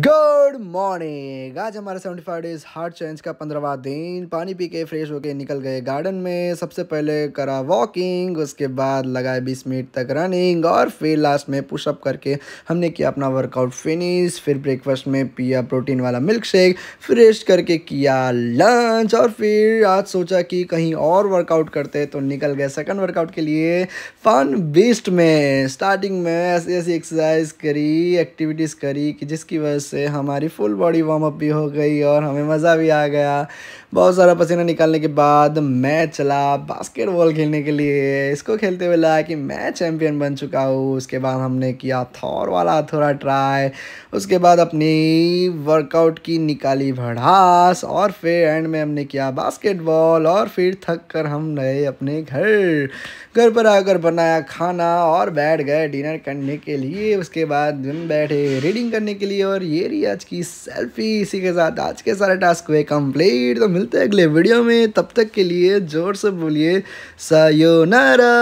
Go! Good morning आज हमारे seventy five days heart change का पंद्रहवा दिन पानी पी के फ्रेश होके निकल गए गार्डन में सबसे पहले करा वॉकिंग उसके बाद लगाए बीस मिनट तक रनिंग और फिर लास्ट में पुशअप करके हमने किया अपना वर्कआउट फिनिश फिर ब्रेकफास्ट में पिया प्रोटीन वाला मिल्क शेक फ्रेश करके किया लंच और फिर आज सोचा कि कहीं और वर्कआउट करते तो निकल गए सेकंड वर्कआउट के लिए फन बेस्ट में स्टार्टिंग में ऐसी ऐसी एक्सरसाइज करी एक्टिविटीज़ करी कि जिसकी वजह से हमारी हमारी फुल बॉडी वार्म अप भी हो गई और हमें मज़ा भी आ गया बहुत सारा पसीना निकालने के बाद मैं चला बास्केटबॉल खेलने के लिए इसको खेलते हुए लगा कि मैं चैम्पियन बन चुका हूँ उसके बाद हमने किया थौर वाला थोड़ा ट्राई उसके बाद अपनी वर्कआउट की निकाली भड़ास और फिर एंड में हमने किया बास्केटबॉल और फिर थक कर हम गए अपने घर घर पर आकर बनाया खाना और बैठ गए डिनर करने के लिए उसके बाद दिन बैठे रीडिंग करने के लिए और ये रही आज की सेल्फी इसी के साथ आज के सारे टास्क हुए कंप्लीट तो मिल मिलते हैं अगले वीडियो में तब तक के लिए ज़ोर से बोलिए सायोनारा